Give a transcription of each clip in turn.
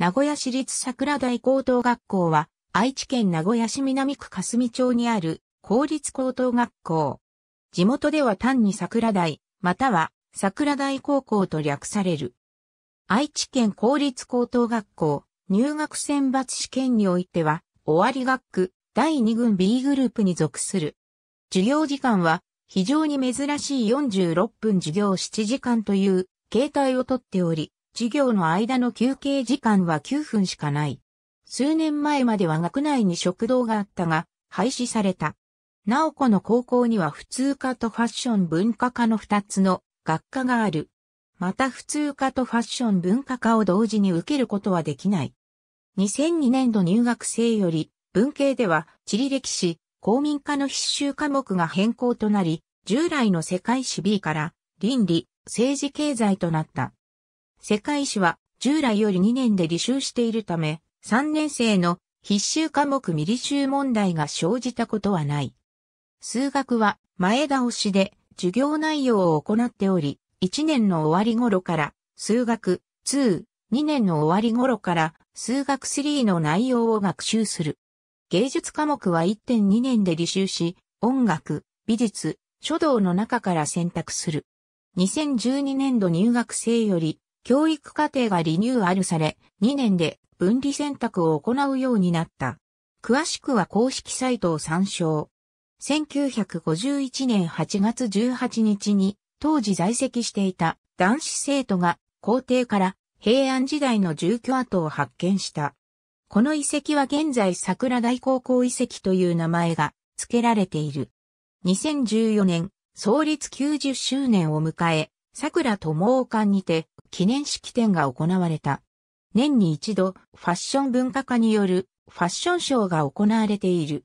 名古屋市立桜台高等学校は、愛知県名古屋市南区霞町にある公立高等学校。地元では単に桜台、または桜台高校と略される。愛知県公立高等学校入学選抜試験においては、終わり学区第2軍 B グループに属する。授業時間は非常に珍しい46分授業7時間という形態をとっており、授業の間の休憩時間は9分しかない。数年前までは学内に食堂があったが、廃止された。なおこの高校には普通科とファッション文化科の2つの学科がある。また普通科とファッション文化科を同時に受けることはできない。2002年度入学生より、文系では地理歴史、公民科の必修科目が変更となり、従来の世界史 B から倫理、政治経済となった。世界史は従来より2年で履修しているため、3年生の必修科目未履修問題が生じたことはない。数学は前倒しで授業内容を行っており、1年の終わり頃から数学2、2年の終わり頃から数学3の内容を学習する。芸術科目は1.2年で履修し、音楽、美術、書道の中から選択する。2012年度入学生より教育課程がリニューアルされ、2年で分離選択を行うようになった。詳しくは公式サイトを参照。1951年8月18日に、当時在籍していた男子生徒が皇帝から平安時代の住居跡を発見した。この遺跡は現在桜台高校遺跡という名前が付けられている。2014年、創立90周年を迎え、桜友王館にて記念式典が行われた。年に一度、ファッション文化化によるファッションショーが行われている。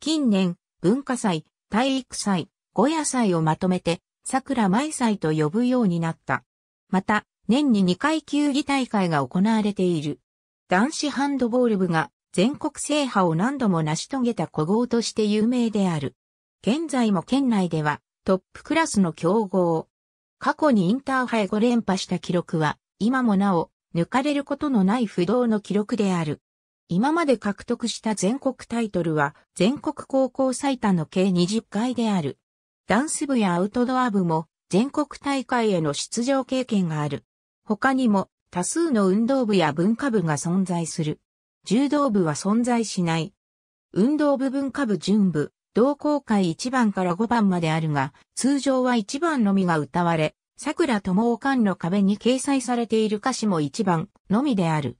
近年、文化祭、体育祭、ゴヤ祭をまとめて、桜舞祭と呼ぶようになった。また、年に2回球技大会が行われている。男子ハンドボール部が全国制覇を何度も成し遂げた古豪として有名である。現在も県内ではトップクラスの競合。過去にインターハイ5連覇した記録は、今もなお、抜かれることのない不動の記録である。今まで獲得した全国タイトルは、全国高校最多の計20回である。ダンス部やアウトドア部も、全国大会への出場経験がある。他にも、多数の運動部や文化部が存在する。柔道部は存在しない。運動部文化部準部、同好会1番から5番まであるが、通常は1番のみが歌われ、桜友おの壁に掲載されている歌詞も1番のみである。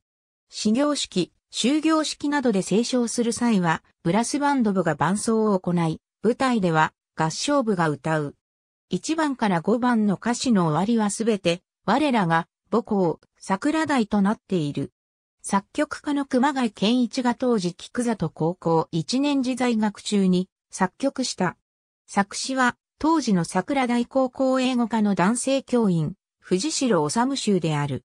始業式、終業式などで斉唱する際は、ブラスバンド部が伴奏を行い、舞台では合唱部が歌う。1番から5番の歌詞の終わりはすべて、我らが母校、桜台となっている。作曲家の熊谷健一が当時菊里高校1年時在学中に作曲した。作詞は、当時の桜大高校英語科の男性教員、藤代治衆である。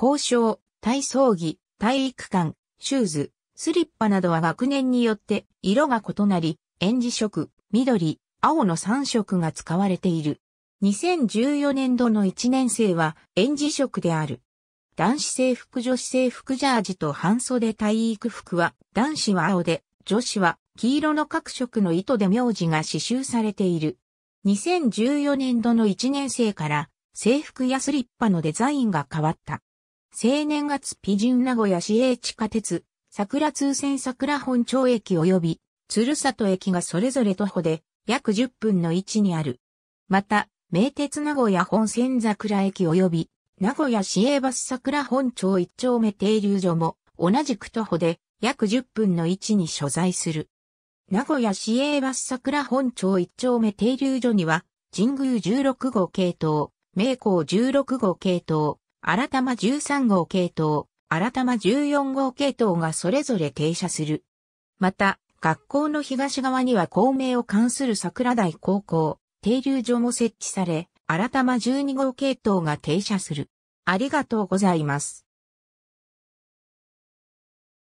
交渉、体操着、体育館、シューズ、スリッパなどは学年によって色が異なり、演じ色、緑、青の3色が使われている。2014年度の1年生は演じ色である。男子制服女子制服ジャージと半袖体育服は男子は青で、女子は黄色の各色の糸で名字が刺繍されている。2014年度の1年生から制服やスリッパのデザインが変わった。青年月ピジュン名古屋市営地下鉄、桜通線桜本町駅及び鶴里駅がそれぞれ徒歩で約10分の位置にある。また、名鉄名古屋本線桜駅及び名古屋市営バス桜本町一丁目停留所も同じく徒歩で約10分の位置に所在する。名古屋市営バス桜本町一丁目停留所には、神宮16号系統、名港16号系統、新玉13号系統、新玉14号系統がそれぞれ停車する。また、学校の東側には校名を関する桜台高校、停留所も設置され、新玉12号系統が停車する。ありがとうございます。